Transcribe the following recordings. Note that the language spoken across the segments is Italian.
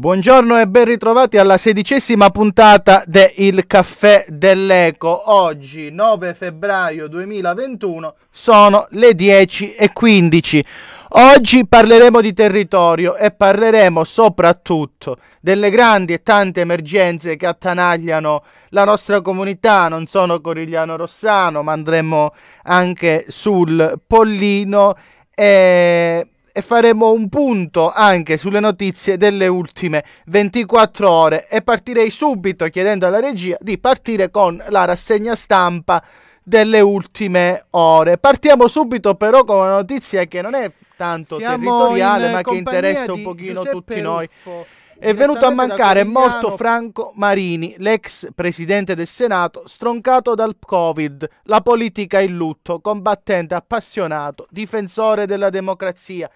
Buongiorno e ben ritrovati alla sedicesima puntata de Il Caffè dell'Eco. Oggi, 9 febbraio 2021, sono le 10.15. Oggi parleremo di territorio e parleremo soprattutto delle grandi e tante emergenze che attanagliano la nostra comunità. Non sono Corigliano Rossano, ma andremo anche sul Pollino e e faremo un punto anche sulle notizie delle ultime 24 ore e partirei subito chiedendo alla regia di partire con la rassegna stampa delle ultime ore. Partiamo subito però con una notizia che non è tanto Siamo territoriale ma che interessa un pochino Giuseppe tutti noi. È venuto a mancare morto Franco Marini, l'ex presidente del Senato, stroncato dal Covid, la politica in lutto, combattente appassionato, difensore della democrazia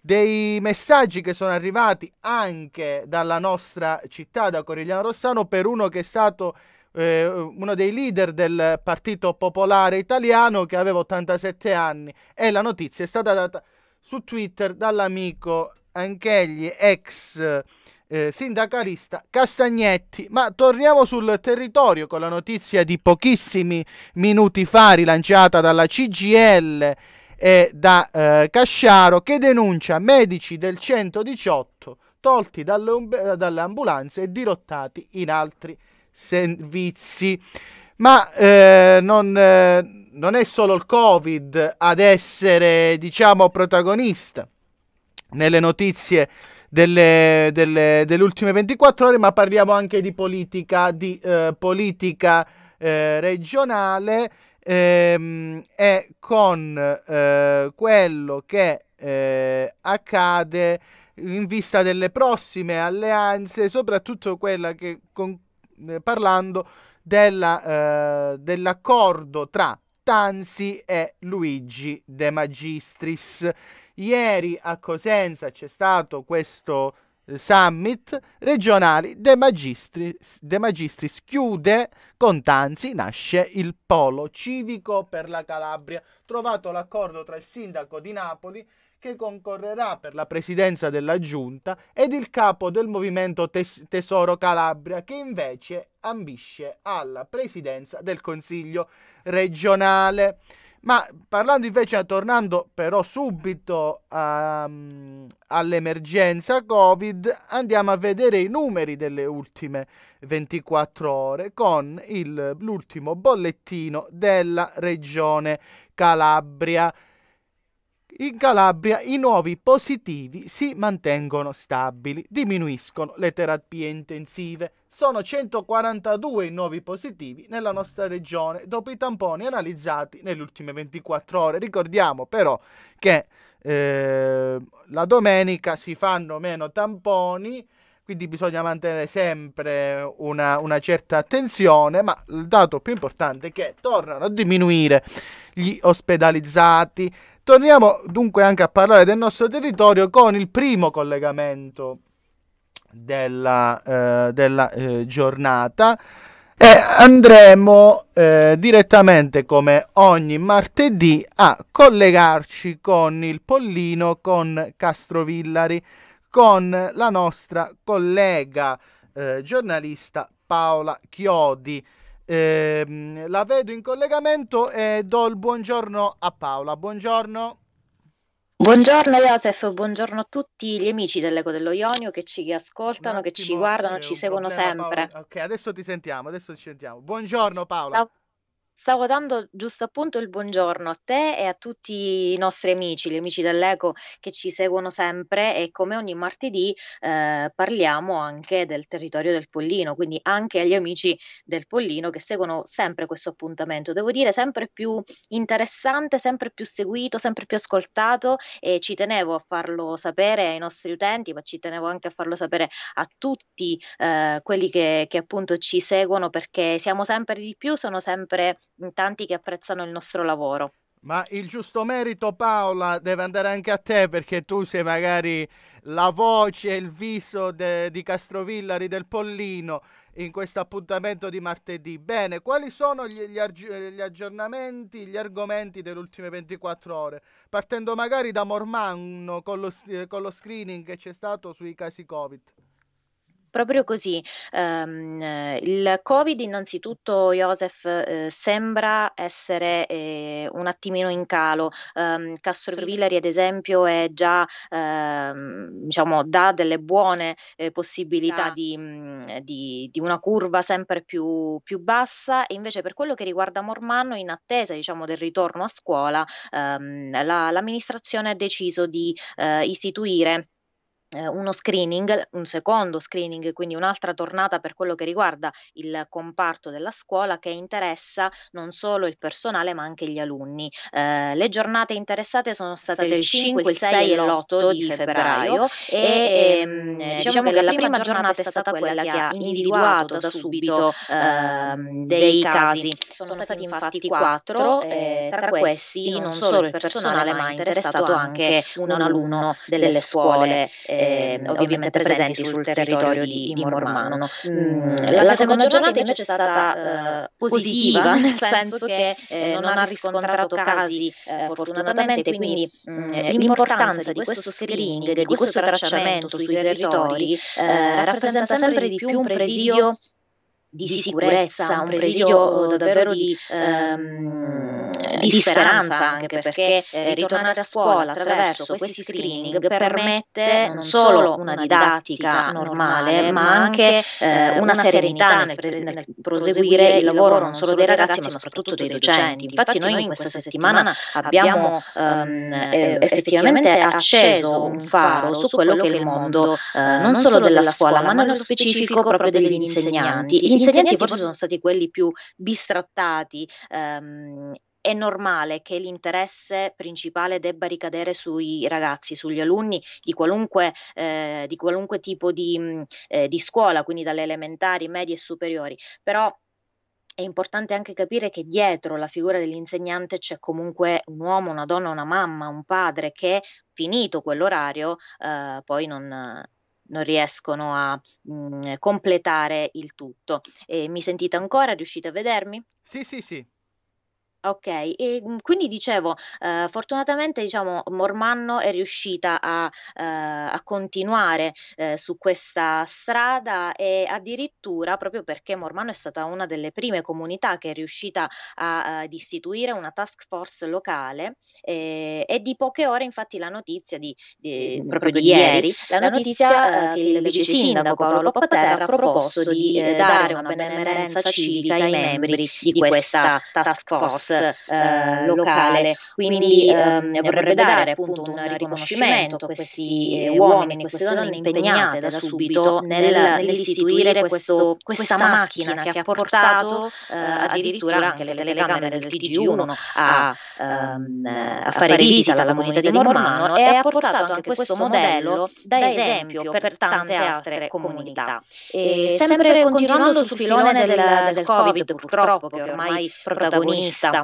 dei messaggi che sono arrivati anche dalla nostra città, da Corigliano Rossano, per uno che è stato eh, uno dei leader del Partito Popolare Italiano che aveva 87 anni e la notizia è stata data su Twitter dall'amico anch'egli ex eh, sindacalista Castagnetti. Ma torniamo sul territorio con la notizia di pochissimi minuti fa rilanciata dalla CGL e da eh, Casciaro che denuncia medici del 118 tolti dalle, dalle ambulanze e dirottati in altri servizi. Ma eh, non, eh, non, è solo il Covid ad essere, diciamo, protagonista nelle notizie delle, delle, delle ultime 24 ore, ma parliamo anche di politica, di eh, politica eh, regionale ehm, è con eh, quello che eh, accade in vista delle prossime alleanze, soprattutto quella che con, eh, parlando della, eh, dell'accordo tra Tanzi e Luigi De Magistris. Ieri a Cosenza c'è stato questo summit regionali De Magistris, De Magistris chiude con Tanzi nasce il polo civico per la Calabria trovato l'accordo tra il sindaco di Napoli che concorrerà per la presidenza della giunta ed il capo del movimento tes Tesoro Calabria che invece ambisce alla presidenza del Consiglio regionale. Ma parlando invece, tornando però subito um, all'emergenza Covid, andiamo a vedere i numeri delle ultime 24 ore con il, l'ultimo bollettino della regione Calabria. In Calabria i nuovi positivi si mantengono stabili, diminuiscono le terapie intensive. Sono 142 i nuovi positivi nella nostra regione dopo i tamponi analizzati nelle ultime 24 ore. Ricordiamo però che eh, la domenica si fanno meno tamponi, quindi bisogna mantenere sempre una, una, certa attenzione, ma il dato più importante è che tornano a diminuire gli ospedalizzati, Torniamo dunque anche a parlare del nostro territorio con il primo collegamento della, eh, della eh, giornata e andremo eh, direttamente come ogni martedì a collegarci con il Pollino, con Castrovillari, con la nostra collega eh, giornalista Paola Chiodi. Ehm, la vedo in collegamento e do il buongiorno a Paola. Buongiorno. Buongiorno Josef, buongiorno a tutti gli amici dell'Eco dello Ionio che ci ascoltano, attimo, che ci guardano, ci seguono sempre. Paola. Ok, adesso ti sentiamo, adesso ci sentiamo. Buongiorno Paola. Ciao. Stavo dando giusto appunto il buongiorno a te e a tutti i nostri amici, gli amici dell'Eco che ci seguono sempre e come ogni martedì eh, parliamo anche del territorio del Pollino, quindi anche agli amici del Pollino che seguono sempre questo appuntamento. Devo dire sempre più interessante, sempre più seguito, sempre più ascoltato e ci tenevo a farlo sapere ai nostri utenti, ma ci tenevo anche a farlo sapere a tutti eh, quelli che, che appunto ci seguono perché siamo sempre di più, sono sempre in tanti che apprezzano il nostro lavoro. Ma il giusto merito, Paola, deve andare anche a te perché tu sei magari la voce, il viso di Castrovillari del Pollino in questo appuntamento di martedì. Bene, quali sono gli, gli, gli aggiornamenti, gli argomenti delle ultime 24 ore? Partendo magari da Mormanno con lo, con lo screening che c'è stato sui casi Covid. Proprio così. Um, il Covid, innanzitutto, Josef, eh, sembra essere eh, un attimino in calo. Um, Villari, ad esempio, è già, eh, diciamo, dà delle buone eh, possibilità di, mm, di, di, una curva sempre più, più, bassa. E invece, per quello che riguarda Mormanno, in attesa diciamo, del ritorno a scuola, ehm, la, l'amministrazione ha deciso di eh, istituire eh, uno screening, un secondo screening, quindi un'altra tornata per quello che riguarda il comparto della scuola che interessa non solo il personale ma anche gli alunni. Eh, le giornate interessate sono state il 5, il 6 e l'8 di febbraio e, e ehm, ehm diciamo, diciamo che la, prima giornata è stata quella che ha individuato da subito ehm, ehm dei casi. Sono, sono stati infatti quattro, e eh, eh, tra questi non solo il personale ma ha interessato anche un alunno delle scuole. Eh, eh, ovviamente presenti sul territorio di, di Mormano. Mm, mm, la, la, seconda giornata invece è stata eh, eh positiva, nel senso che eh, eh, non ha riscontrato casi eh, fortunatamente, quindi mh, mm, l'importanza di questo screening, di questo tracciamento sui territori rappresenta sempre di più un presidio di sicurezza, un presidio davvero di... Ehm, ehm di speranza anche perché eh, eh, ritornare a scuola attraverso questi screening permette non solo una didattica normale ma anche eh, eh una serenità nel, pre- nel, proseguire il lavoro non solo dei ragazzi ma soprattutto dei docenti. Infatti noi in questa settimana abbiamo ehm, ehm eh, effettivamente acceso un faro su quello che è il mondo eh, non solo della scuola ma nello specifico proprio degli insegnanti. Gli insegnanti forse sono stati quelli più bistrattati ehm, è normale che l'interesse principale debba ricadere sui ragazzi, sugli alunni di qualunque, eh, di qualunque tipo di, mm, eh, di scuola, quindi dalle elementari, medie e superiori, però è importante anche capire che dietro la figura dell'insegnante c'è comunque un uomo, una donna, una mamma, un padre che finito quell'orario eh, poi non, non riescono a mh, mm, completare il tutto. E mi sentite ancora? Riuscite a vedermi? Sì, sì, sì. Ok, e, mhmm, quindi dicevo, ehm, fortunatamente diciamo Mormanno è riuscita a ehm, a continuare, ehm, su questa strada e addirittura, proprio perché Mormanno è stata una delle prime comunità che è riuscita a, ehm, ad istituire una task force locale, ehm, è di poche ore infatti la notizia di di proprio di ieri, la notizia, ehm, che il vice sindaco Paolo Pappaterra ha proposto di, ehm, ehm dare una benemerenza civica ai membri di questa task force. Eh, eh, locale, quindi ehm, ehm vorrebbe dare appunto un riconoscimento a questi eh, eh, uomini, a queste donne impegnate da subito nel, nell'istituire questo, questa macchina che ha portato eh, addirittura anche le telecamere del TG1 a, ehm, ehm a fare visita alla comunità di Mormano e ha portato anche questo modello da esempio per tante altre comunità. E sempre continuando sul filone del, del Covid purtroppo che ormai protagonista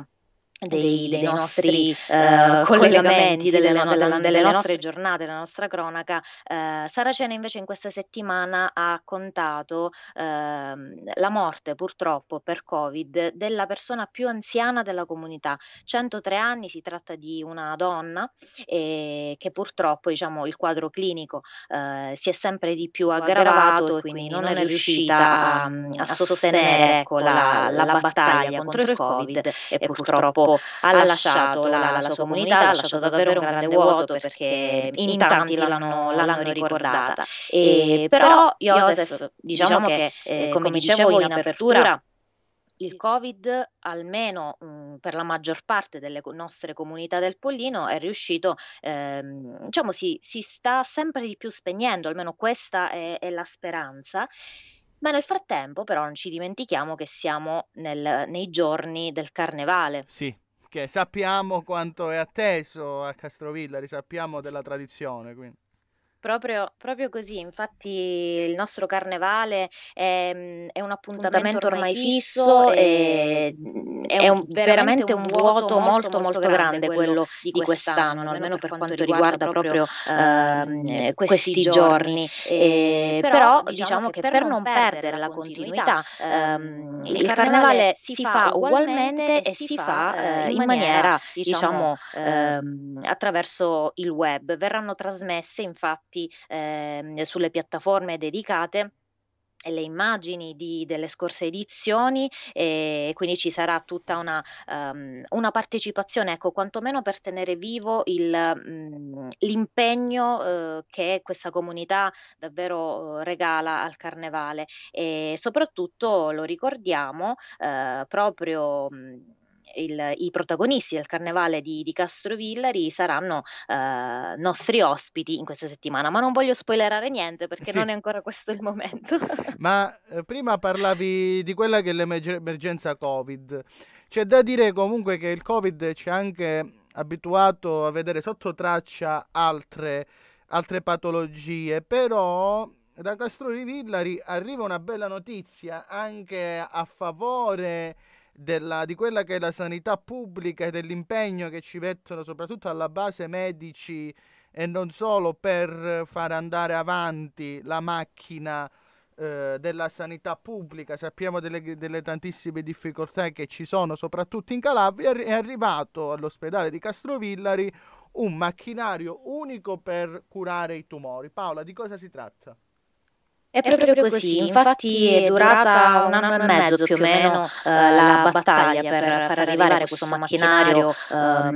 dei, dei, nostri uh, collegamenti, delle, no, delle, delle, nostre giornate, della nostra cronaca. Uh, eh, Saracena invece in questa settimana ha contato uh, la morte purtroppo per Covid della persona più anziana della comunità, 103 anni, si tratta di una donna eh, che purtroppo diciamo, il quadro clinico si è sempre di più aggravato e quindi non, è riuscita a, a sostenere ecco, ecco, la, la, la, battaglia contro il Covid e purtroppo ha lasciato la, la, sua comunità, ha lasciato davvero un grande vuoto perché in tanti l'hanno, l'hanno ricordata. E, però Joseph, diciamo, diciamo che, eh, eh, come dicevo in apertura, il Covid, almeno mh, mm, per la maggior parte delle nostre comunità del Pollino, è riuscito, ehm, diciamo, si, si, sta sempre di più spegnendo, almeno questa è, è la speranza. Ma nel frattempo però non ci dimentichiamo che siamo nel nei giorni del carnevale. Sì, che sappiamo quanto è atteso a Castrovillari, sappiamo della tradizione, quindi. Proprio, proprio così, infatti il nostro carnevale è, mhmm, è un appuntamento ormai fisso, e mhmm, è un, veramente un vuoto molto molto grande quello di quest'anno, almeno per quanto riguarda proprio ehm, ehm, eh, questi giorni. Eh, però diciamo, diciamo che per non perdere la continuità ehm, ehm, il carnevale si fa ugualmente e si fa eh, eh in maniera diciamo, diciamo eh, ehm, attraverso il web. Verranno trasmesse infatti caricati eh, sulle piattaforme dedicate le immagini di, delle scorse edizioni e quindi ci sarà tutta una, um, una partecipazione, ecco, quantomeno per tenere vivo il, um, l'impegno uh, che questa comunità davvero uh, regala al carnevale e soprattutto lo ricordiamo uh, proprio... Um, il, i protagonisti del carnevale di, di Castrovillari saranno eh, nostri ospiti in questa settimana, ma non voglio spoilerare niente perché sì. non è ancora questo il momento. ma eh, prima parlavi di quella che è l'emergenza Covid. C'è da dire comunque che il Covid ci ha anche abituato a vedere sotto traccia altre, altre patologie, però da Castroli Villari arriva una bella notizia anche a favore della, di quella che è la sanità pubblica e dell'impegno che ci mettono soprattutto alla base medici e non solo per far andare avanti la macchina eh, della sanità pubblica, sappiamo delle, delle, tantissime difficoltà che ci sono soprattutto in Calabria, è arrivato all'ospedale di Castrovillari un macchinario unico per curare i tumori. Paola, di cosa si tratta? È proprio così, infatti è durata un anno e mezzo più o meno eh, la battaglia per far arrivare questo macchinario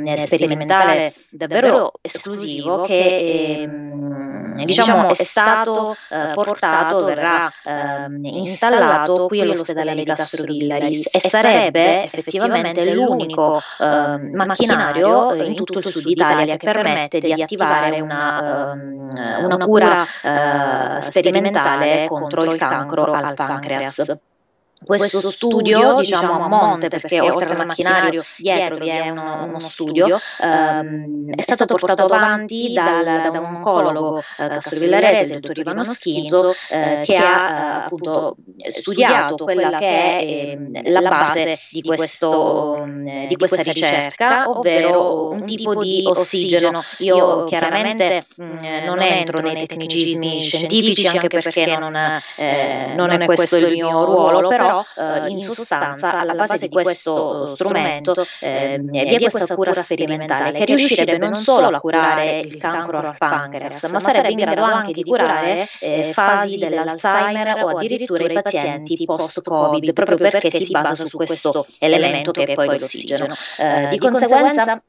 eh, sperimentale davvero esclusivo che... Eh, Diciamo, diciamo, è stato eh, eh portato, verrà eh, installato qui all'ospedale di Castro Villaris e sarebbe effettivamente l'unico eh, macchinario in tutto il sud Italia che permette di attivare una, una ehm, cura eh, eh, sperimentale contro il cancro al pancreas questo studio diciamo, diciamo a monte perché oltre al macchinario dietro vi è uno, uno studio ehm, ehm è stato portato avanti dal, da un oncologo eh, castrovillorese il dottor Ivano Schinto eh, che ha eh, eh, appunto eh, studiato quella che è eh, la base di, questo, mm, di questa ricerca ovvero un tipo di ossigeno io chiaramente mh, mm, non entro nei tecnicismi scientifici anche perché non, non è questo il mio ruolo però però eh, eh, in sostanza alla base di questo eh, strumento ehm, eh, vi è questa cura sperimentale che riuscirebbe non solo a curare il cancro al pancreas, ma sarebbe in grado anche di curare eh, fasi dell'Alzheimer o addirittura i pazienti post-Covid, proprio perché si basa su questo elemento che è poi l'ossigeno. Eh, di conseguenza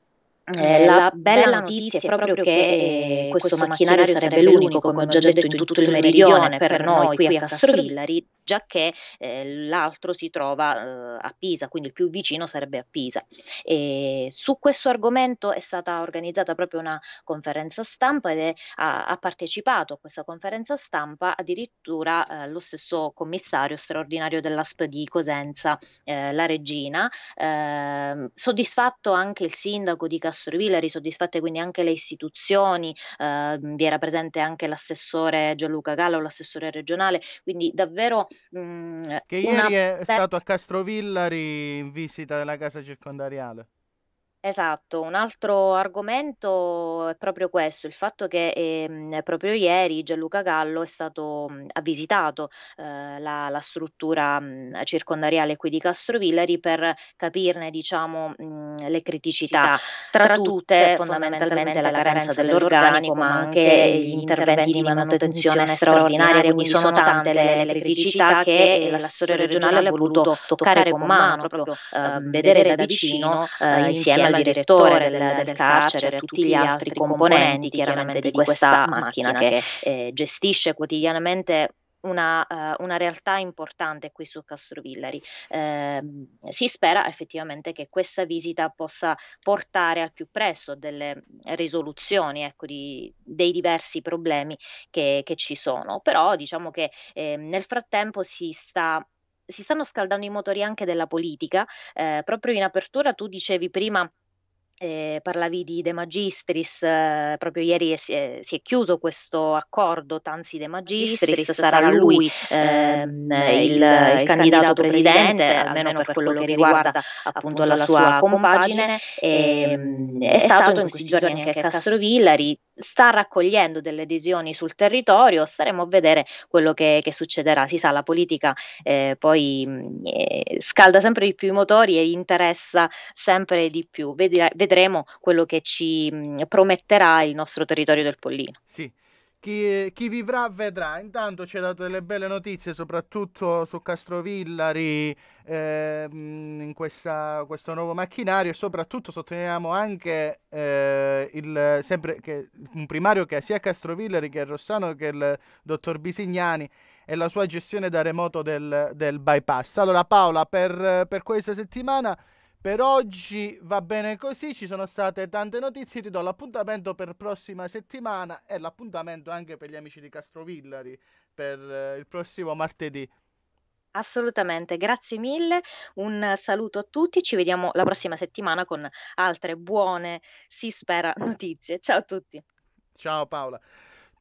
eh, la bella notizia è proprio che eh, questo macchinario sarebbe l'unico, come ho già detto, in tutto il meridione per noi qui a Castrovillari giacché eh, l'altro si trova eh, a Pisa, quindi il più vicino sarebbe a Pisa. E su questo argomento è stata organizzata proprio una conferenza stampa ed è, ha, ha, partecipato a questa conferenza stampa addirittura eh, lo stesso commissario straordinario dell'ASP di Cosenza, eh, la regina, ehm, soddisfatto anche il sindaco di Castrovillari, soddisfatte quindi anche le istituzioni, ehm, vi era presente anche l'assessore Gianluca Gallo, l'assessore regionale, quindi davvero Mm, che ieri è be- stato a Castrovillari in visita della casa circondariale. Esatto, un altro argomento è proprio questo, il fatto che ehm, proprio ieri Gianluca Gallo è stato, mm, ha visitato eh, la, la, struttura mh, mm, circondariale qui di Castrovillari per capirne diciamo, mh, le criticità, tra tutte fondamentalmente la carenza dell'organico, ma anche gli interventi di manutenzione straordinaria, quindi sono tante le, le criticità che l'assessore regionale ha voluto toccare con mano, proprio eh, vedere da vicino eh, eh insieme al direttore del, del carcere e a tutti gli altri componenti chiaramente di questa macchina che eh, gestisce quotidianamente una, uh, una, realtà importante qui su Castrovillari. Eh, si spera effettivamente che questa visita possa portare al più presto delle risoluzioni ecco, di, dei diversi problemi che, che, ci sono, però diciamo che eh, nel frattempo si sta si stanno scaldando i motori anche della politica. Eh, proprio in apertura tu dicevi prima eh, parlavi di De Magistris, eh, proprio ieri si è, si è, chiuso questo accordo Tanzi De Magistris, Magistris sarà lui ehm, eh, eh, il, il, candidato, candidato presidente, almeno per quello che riguarda appunto la sua compagine, e, ehm, ehm, è, è stato in questi giorni anche a Castrovillari, sta raccogliendo delle adesioni sul territorio, staremo a vedere quello che, che succederà. Si sa, la politica eh, poi mm, eh, scalda sempre di più i motori e interessa sempre di più. Vedre- vedremo quello che ci mh, mm, prometterà il nostro territorio del Pollino. Sì. Chi, chi, vivrà vedrà. Intanto ci ha dato delle belle notizie, soprattutto su Castrovillari, eh, in questa, questo nuovo macchinario e soprattutto sottolineiamo anche eh, il, sempre che, un primario che sia Castrovillari che Rossano che il dottor Bisignani e la sua gestione da remoto del, del bypass. Allora Paola, per, per questa settimana... Per oggi va bene così, ci sono state tante notizie, ti do l'appuntamento per prossima settimana e l'appuntamento anche per gli amici di Castrovillari per eh, il prossimo martedì. Assolutamente, grazie mille, un saluto a tutti, ci vediamo la prossima settimana con altre buone, si spera, notizie. Ciao a tutti. Ciao Paola.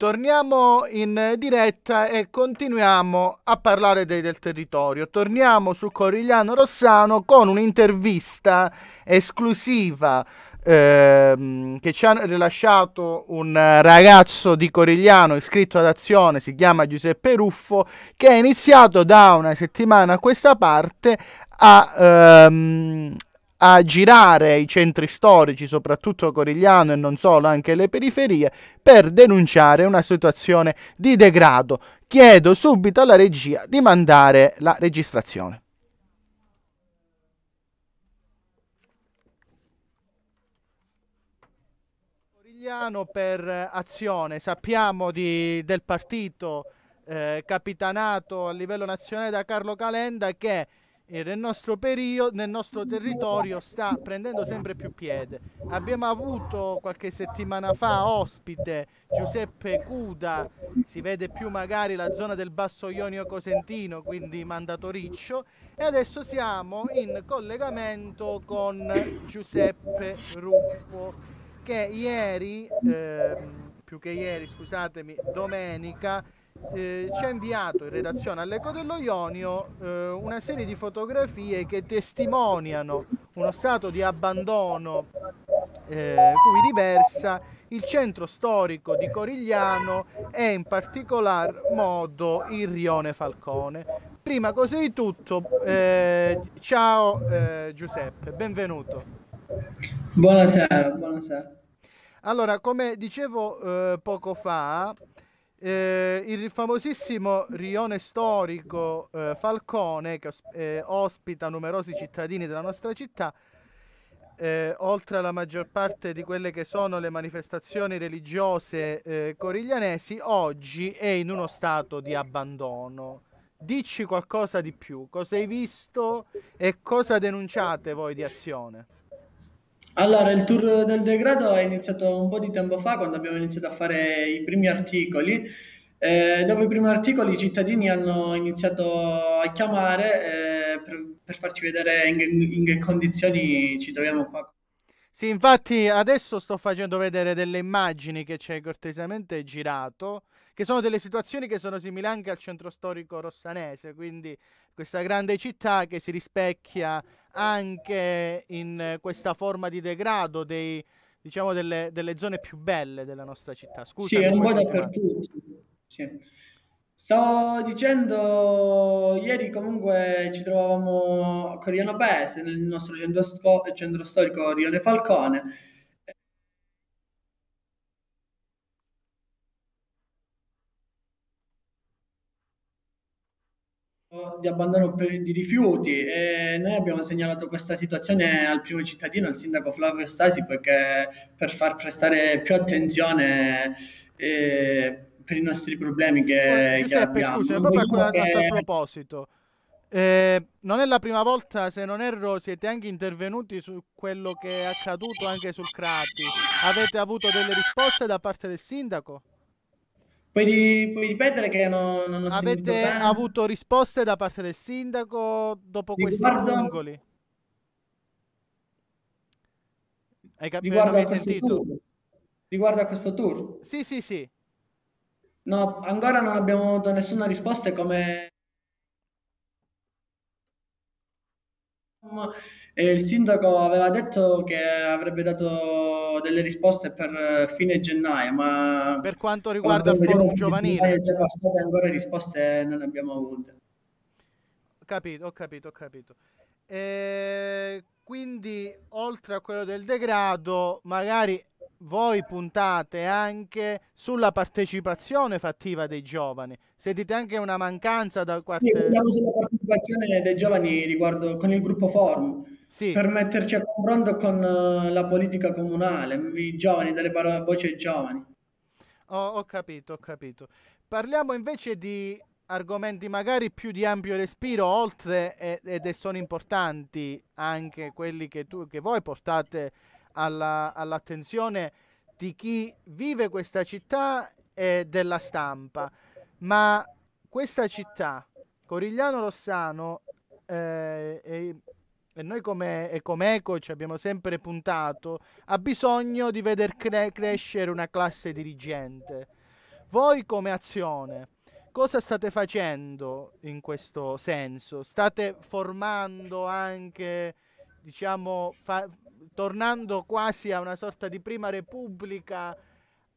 Torniamo in diretta e continuiamo a parlare dei, del territorio. Torniamo su Corigliano Rossano con un'intervista esclusiva ehm, che ci ha rilasciato un ragazzo di Corigliano iscritto ad azione, si chiama Giuseppe Ruffo, che è iniziato da una settimana a questa parte a, ehm, a girare i centri storici, soprattutto Corigliano e non solo, anche le periferie, per denunciare una situazione di degrado. Chiedo subito alla regia di mandare la registrazione. Corigliano per eh, azione, sappiamo di, del partito eh, capitanato a livello nazionale da Carlo Calenda che nel nostro, periodo, nel nostro territorio sta prendendo sempre più piede. Abbiamo avuto qualche settimana fa ospite Giuseppe Cuda, si vede più magari la zona del Basso Ionio Cosentino, quindi Mandatoriccio, e adesso siamo in collegamento con Giuseppe Ruffo che ieri, eh, più che ieri, scusatemi, domenica eh, ci ha inviato in redazione all'Eco dello Ionio eh, una serie di fotografie che testimoniano uno stato di abbandono eh, cui riversa il centro storico di Corigliano e in particolar modo il rione Falcone. Prima così di tutto, eh, ciao eh, Giuseppe, benvenuto. Buonasera, buonasera. Allora, come dicevo eh, poco fa, eh, il famosissimo rione storico eh, Falcone, che eh, ospita numerosi cittadini della nostra città, eh, oltre alla maggior parte di quelle che sono le manifestazioni religiose eh, coriglianesi, oggi è in uno stato di abbandono. Dici qualcosa di più, cosa hai visto e cosa denunciate voi di azione? Allora, il tour del degrado è iniziato un po' di tempo fa, quando abbiamo iniziato a fare i primi articoli. Eh, dopo i primi articoli i cittadini hanno iniziato a chiamare eh, per, per, farci vedere in, in, che condizioni ci troviamo qua. Sì, infatti adesso sto facendo vedere delle immagini che ci hai cortesemente girato, che sono delle situazioni che sono simili anche al centro storico rossanese, quindi questa grande città che si rispecchia anche in questa forma di degrado dei, diciamo, delle, delle, zone più belle della nostra città. Scusa, sì, è un po' dappertutto. Sì. Stavo dicendo, ieri comunque ci trovavamo a Coriano Paese, nel nostro centro, centro storico Rione Falcone, di abbandono di rifiuti e noi abbiamo segnalato questa situazione al primo cittadino, al sindaco Flavio Stasi, perché per far prestare più attenzione eh, per i nostri problemi che, eh, Giuseppe, che abbiamo. Scusa, proprio a, che... a proposito. Eh, non è la prima volta, se non erro, siete anche intervenuti su quello che è accaduto anche sul Crati. Avete avuto delle risposte da parte del sindaco? Puoi, puoi ripetere che non, non ho Avete avuto risposte da parte del sindaco dopo questi riguardo... angoli? Hai capito? Riguardo questo tour. riguardo a questo tour? Sì, sì, sì. No, ancora non abbiamo avuto nessuna risposta come... E il sindaco aveva detto che avrebbe dato delle risposte per eh, fine gennaio, ma... Per quanto riguarda il forum giovanile... Già passate ancora risposte non abbiamo avute. capito, ho capito, ho capito. E eh, quindi, oltre a quello del degrado, magari voi puntate anche sulla partecipazione fattiva dei giovani. Sentite anche una mancanza da qualche... Sì, sulla partecipazione dei giovani riguardo con il gruppo forum sì. per metterci a confronto con eh, la politica comunale, i giovani, dalle parole a voce ai giovani. Oh, ho capito, ho capito. Parliamo invece di argomenti magari più di ampio respiro, oltre ed sono importanti anche quelli che, tu, che voi portate alla, all'attenzione di chi vive questa città e della stampa. Ma questa città, Corigliano Rossano, eh, e noi come, e come Eco ci abbiamo sempre puntato, ha bisogno di vedere cre crescere una classe dirigente. Voi come azione, cosa state facendo in questo senso? State formando anche, diciamo, tornando quasi a una sorta di prima repubblica,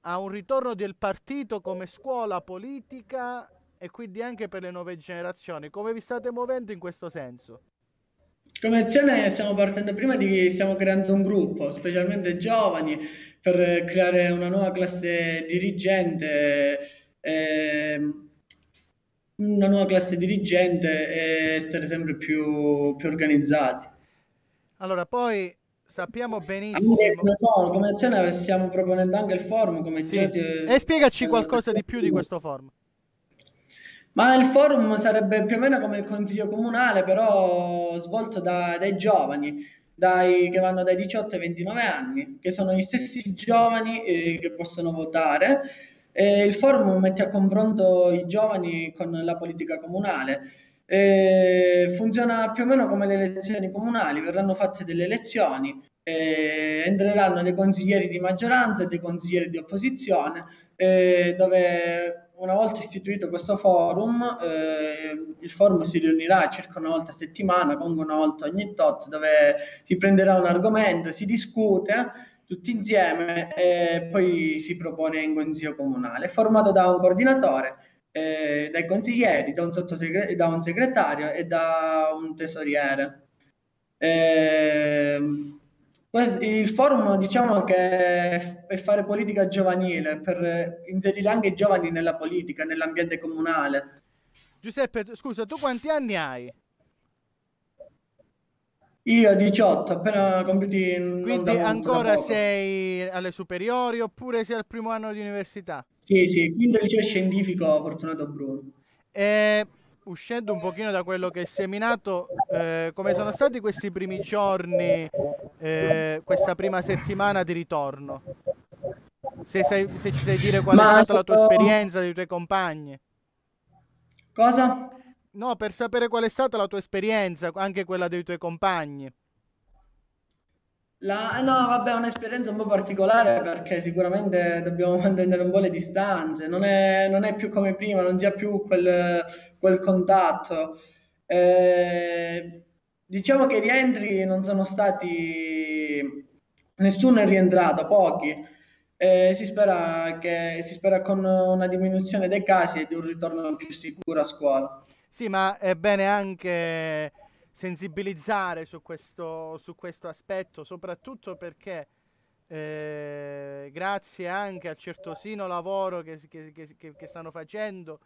a un ritorno del partito come scuola politica e quindi anche per le nuove generazioni. Come vi state muovendo in questo senso? Come azione stiamo partendo prima di stiamo creando un gruppo, specialmente giovani, per creare una nuova classe dirigente, eh, una nuova classe dirigente e essere sempre più, più organizzati. Allora, poi sappiamo benissimo. Allora, come azione stiamo proponendo anche il forum. Come sì. Ti... E spiegaci eh, qualcosa di più di eh, questo forum. Ma il forum sarebbe più o meno come il consiglio comunale, però svolto da, dai giovani, dai, che vanno dai 18 ai 29 anni, che sono gli stessi giovani eh, che possono votare. Eh, il forum mette a confronto i giovani con la politica comunale. Eh, funziona più o meno come le elezioni comunali, verranno fatte delle elezioni, entreranno dei consiglieri di maggioranza e dei consiglieri di opposizione, dove una volta istituito questo forum, eh, il forum si riunirà circa una volta a settimana, comunque una volta ogni tot, dove si prenderà un argomento, si discute tutti insieme e poi si propone in consiglio comunale, formato da un coordinatore, eh, dai consiglieri, da un, sottosegre- da un segretario e da un tesoriere. Eh, il forum diciamo che è per fare politica giovanile, per inserire anche i giovani nella politica, nell'ambiente comunale. Giuseppe, scusa, tu quanti anni hai? Io 18, appena compiuti. Quindi ancora sei alle superiori oppure sei al primo anno di università? Sì, sì, quindi liceo scientifico, fortunato Bruno. Eh, uscendo un pochino da quello che è seminato, eh, come sono stati questi primi giorni, eh, questa prima settimana di ritorno? Se, sei, se ci sai dire qual è stata so... la tua esperienza, dei tuoi compagni. Cosa? No, per sapere qual è stata la tua esperienza, anche quella dei tuoi compagni. La, eh, no, vabbè, è un'esperienza un po' particolare perché sicuramente dobbiamo mantenere un po' le distanze, non è, non è più come prima, non si ha più quel, quel contatto. Eh, diciamo che i rientri non sono stati, nessuno è rientrato, pochi. Eh, si, spera che, si spera con una diminuzione dei casi e di un ritorno più sicuro a scuola. Sì, ma è bene anche sensibilizzare su questo, su questo aspetto, soprattutto perché eh, grazie anche al certosino lavoro che, che, che, che stanno facendo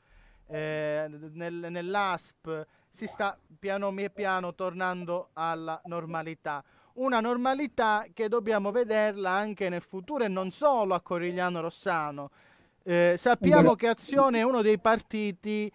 eh, nel, nell'ASP, si sta piano piano tornando alla normalità. Una normalità che dobbiamo vederla anche nel futuro e non solo a Corigliano Rossano. Eh, sappiamo che Azione è uno dei partiti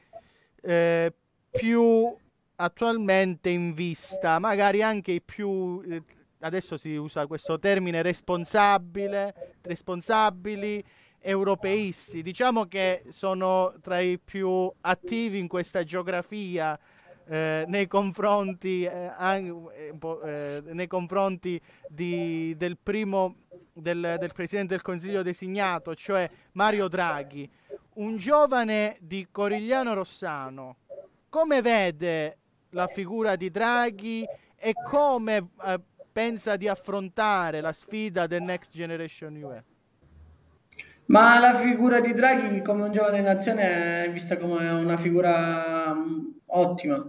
eh, più attualmente in vista, magari anche i più, eh, adesso si usa questo termine responsabile, responsabili europeisti, diciamo che sono tra i più attivi in questa geografia. Eh, nei, confronti, eh, eh, eh nei confronti di, del primo del, del, presidente del Consiglio designato, cioè Mario Draghi, un giovane di Corigliano Rossano, come vede la figura di Draghi e come eh, pensa di affrontare la sfida del Next Generation UE? Ma la figura di Draghi come un giovane nazione è vista come una figura mm, ottima,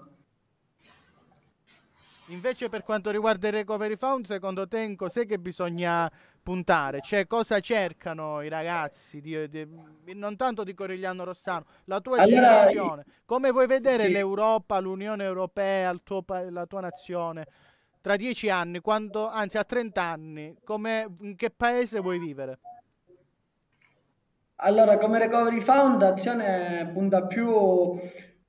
Invece per quanto riguarda il recovery fund, secondo te in cos'è che bisogna puntare? Cioè cosa cercano i ragazzi, di, di, non tanto di Corigliano Rossano, la tua allora, generazione? Come vuoi vedere sì. l'Europa, l'Unione Europea, tuo, la tua nazione? Tra dieci anni, quando, anzi a trent'anni, in che paese vuoi vivere? Allora, come Recovery Fund, l'azione punta più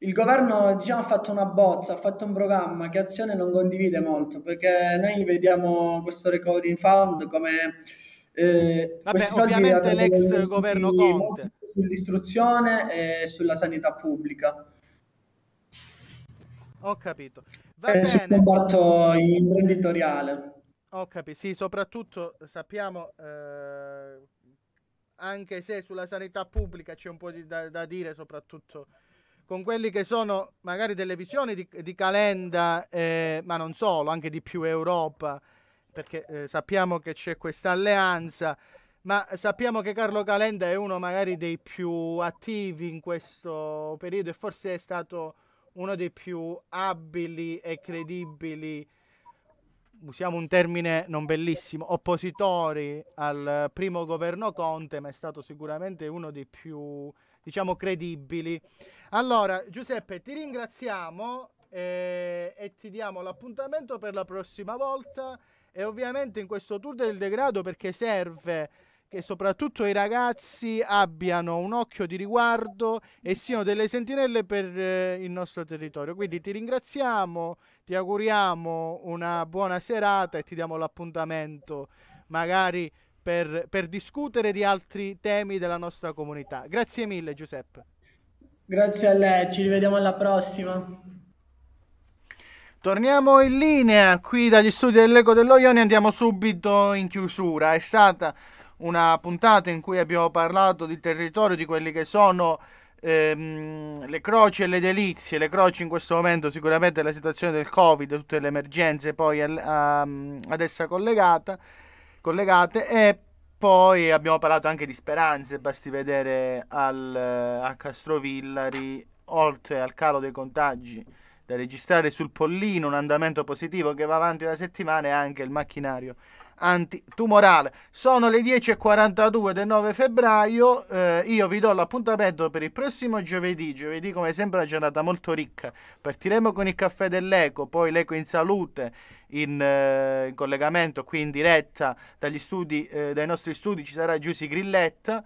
il governo diciamo, ha fatto una bozza, ha fatto un programma che Azione non condivide molto, perché noi vediamo questo Recording Fund come... Eh, Vabbè, ovviamente l'ex governo Conte. Sull'istruzione e sulla sanità pubblica. Ho capito. Va eh, bene. comparto imprenditoriale. Ho capito, sì, soprattutto sappiamo... Eh, anche se sulla sanità pubblica c'è un po' di, da, da dire, soprattutto con quelli che sono magari delle visioni di, di Calenda, eh, ma non solo, anche di più Europa, perché eh, sappiamo che c'è questa alleanza, ma sappiamo che Carlo Calenda è uno magari dei più attivi in questo periodo e forse è stato uno dei più abili e credibili, usiamo un termine non bellissimo, oppositori al primo governo Conte, ma è stato sicuramente uno dei più diciamo, credibili. Allora, Giuseppe, ti ringraziamo eh, e ti diamo l'appuntamento per la prossima volta e ovviamente in questo tour del degrado perché serve che soprattutto i ragazzi abbiano un occhio di riguardo e siano delle sentinelle per eh, il nostro territorio. Quindi ti ringraziamo, ti auguriamo una buona serata e ti diamo l'appuntamento magari per, per discutere di altri temi della nostra comunità. Grazie mille Giuseppe. Grazie a lei, ci rivediamo alla prossima. Torniamo in linea qui dagli studi dell'Eco dell'Oione, andiamo subito in chiusura. È stata una puntata in cui abbiamo parlato di territorio, di quelli che sono ehm, le croci e le delizie. Le croci in questo momento sicuramente la situazione del Covid, tutte le emergenze poi a, a, ad essa collegata collegate e poi abbiamo parlato anche di speranze, basti vedere al, eh, a Castrovillari, oltre al calo dei contagi da registrare sul pollino un andamento positivo che va avanti da settimane, anche il macchinario antitumorale. Sono le 10.42 del 9 febbraio, eh, io vi do l'appuntamento per il prossimo giovedì, giovedì come sempre è una giornata molto ricca, partiremo con il caffè dell'Eco, poi l'Eco in salute, in, eh, in collegamento qui in diretta dagli studi, eh, dai nostri studi ci sarà Giussi Grilletta,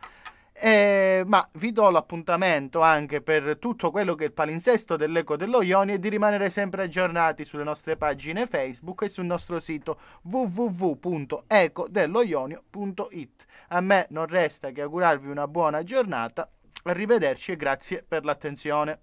eh, ma vi do l'appuntamento anche per tutto quello che è il palinsesto dell'Eco dello Ioni e di rimanere sempre aggiornati sulle nostre pagine Facebook e sul nostro sito www.ecodelloionio.it. A me non resta che augurarvi una buona giornata, arrivederci e grazie per l'attenzione.